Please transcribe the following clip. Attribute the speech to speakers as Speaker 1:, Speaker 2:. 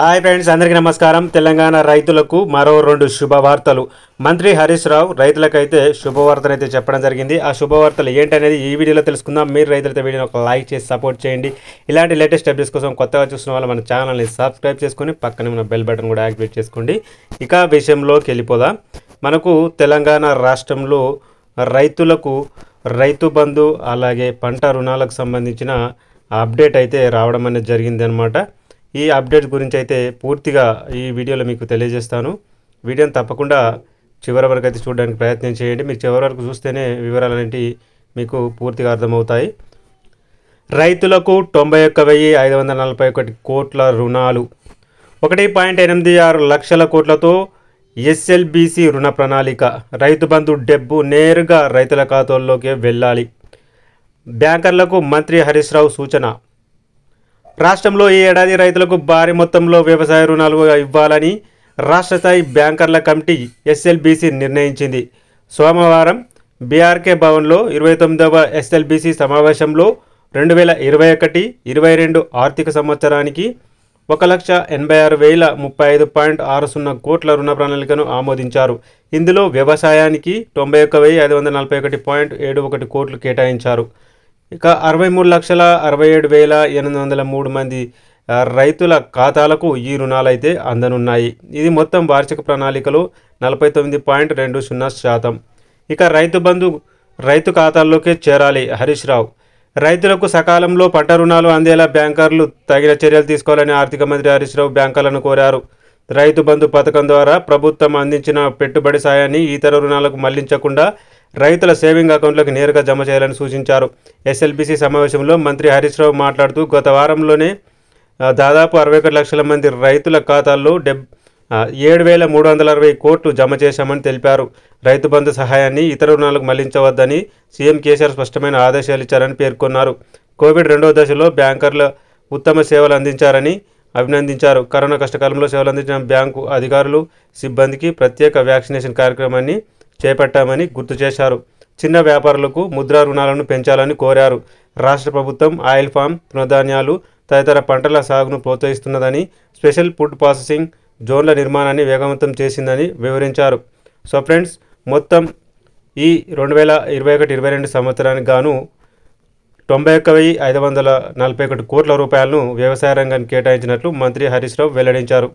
Speaker 1: hi friends అందరికీ నమస్కారం తెలంగాణ రైతులకు మరో రెండు శుభవార్తలు మంత్రి హరీష్ రావు రైతులకైతే శుభవార్తలు అయితే చెప్పడం జరిగింది ఆ శుభవార్తలు ఏంటనేది ఈ వీడియోలో తెలుసుకుందాం మీరు రైతులైతే వీడియోని ఒక లైక్ చేసి సపోర్ట్ చేయండి ఇలాంటి లేటెస్ట్ అప్డేట్స్ కోసం కొత్తగా చూసిన వాళ్ళు మన ఛానల్ని సబ్స్క్రైబ్ చేసుకొని పక్కనే ఉన్న బెల్ బటన్ కూడా యాక్టివేట్ చేసుకోండి ఇక విషయంలోకి వెళ్ళిపోదాం మనకు తెలంగాణ రాష్ట్రంలో రైతులకు రైతు బంధు అలాగే పంట రుణాలకు సంబంధించిన అప్డేట్ అయితే రావడం అనేది జరిగిందనమాట ఈ అప్డేట్ గురించి అయితే పూర్తిగా ఈ వీడియోలో మీకు తెలియజేస్తాను వీడియోని తప్పకుండా చివరి వరకు అయితే చూడడానికి ప్రయత్నం చేయండి మీరు చివరి వరకు చూస్తేనే వివరాలు అనేవి మీకు పూర్తిగా అర్థమవుతాయి రైతులకు తొంభై ఒక్క వెయ్యి ఐదు వందల నలభై ఒకటి కోట్ల రుణాలు ఒకటి పాయింట్ ఎనిమిది ఆరు లక్షల కోట్లతో ఎస్ఎల్బీసీ రుణ ప్రణాళిక రైతు బంధు డెబ్బు నేరుగా రైతుల ఖాతాల్లోకి వెళ్ళాలి బ్యాంకర్లకు మంత్రి హరీష్ రావు సూచన రాష్ట్రంలో ఈ ఏడాది రైతులకు భారీ మొత్తంలో వ్యవసాయ రుణాలు ఇవ్వాలని రాష్ట్ర స్థాయి బ్యాంకర్ల కమిటీ ఎస్ఎల్బీసీ నిర్ణయించింది సోమవారం బీఆర్కే భవన్లో ఇరవై తొమ్మిదవ ఎస్ఎల్బీసీ సమావేశంలో రెండు వేల ఇరవై ఒకటి ఇరవై రెండు ఆర్థిక సంవత్సరానికి ఒక లక్ష ఎనభై ఆరు వేల ముప్పై ఐదు పాయింట్ ఆరు సున్నా కోట్ల రుణ ప్రణాళికను ఆమోదించారు ఇందులో వ్యవసాయానికి తొంభై ఒక్క వెయ్యి ఐదు వందల నలభై ఒకటి పాయింట్ ఏడు ఒకటి కోట్లు కేటాయించారు ఇక అరవై మూడు లక్షల అరవై ఏడు వేల ఎనిమిది వందల మూడు మంది రైతుల ఖాతాలకు ఈ రుణాలైతే అందనున్నాయి ఇది మొత్తం వార్షిక ప్రణాళికలో నలభై తొమ్మిది పాయింట్ రెండు సున్నా శాతం ఇక రైతు బంధు రైతు ఖాతాల్లోకే చేరాలి హరీష్ రావు రైతులకు సకాలంలో పంట రుణాలు అందేలా బ్యాంకర్లు తగిన చర్యలు తీసుకోవాలని ఆర్థిక మంత్రి హరీష్ రావు బ్యాంకర్లను కోరారు రైతు బంధు పథకం ద్వారా ప్రభుత్వం అందించిన పెట్టుబడి సాయాన్ని ఇతర రుణాలకు మళ్లించకుండా రైతుల సేవింగ్ అకౌంట్లకు నేరుగా జమ చేయాలని సూచించారు ఎస్ఎల్బిసి సమావేశంలో మంత్రి హరీష్ రావు మాట్లాడుతూ గత వారంలోనే దాదాపు అరవై ఒకటి లక్షల మంది రైతుల ఖాతాల్లో డెబ్ ఏడు వేల మూడు వందల అరవై కోట్లు జమ చేశామని తెలిపారు రైతు బంధు సహాయాన్ని ఇతర రుణాలకు మళ్లించవద్దని సీఎం కేసీఆర్ స్పష్టమైన ఆదేశాలు ఇచ్చారని పేర్కొన్నారు కోవిడ్ రెండవ దశలో బ్యాంకర్ల ఉత్తమ సేవలు అందించారని అభినందించారు కరోనా కష్టకాలంలో సేవలు అందించిన బ్యాంకు అధికారులు సిబ్బందికి ప్రత్యేక వ్యాక్సినేషన్ కార్యక్రమాన్ని చేపట్టామని గుర్తు చేశారు చిన్న వ్యాపారులకు ముద్రా రుణాలను పెంచాలని కోరారు రాష్ట్ర ప్రభుత్వం ఆయిల్ ఫామ్ తృణధాన్యాలు తదితర పంటల సాగును ప్రోత్సహిస్తున్నదని స్పెషల్ ఫుడ్ ప్రాసెసింగ్ జోన్ల నిర్మాణాన్ని వేగవంతం చేసిందని వివరించారు సో ఫ్రెండ్స్ మొత్తం ఈ రెండు వేల ఇరవై ఒకటి ఇరవై రెండు సంవత్సరానికి గాను తొంభై ఒక్క వెయ్యి ఐదు వందల నలభై ఒకటి కోట్ల రూపాయలను వ్యవసాయ రంగానికి కేటాయించినట్లు మంత్రి హరీష్ రావు వెల్లడించారు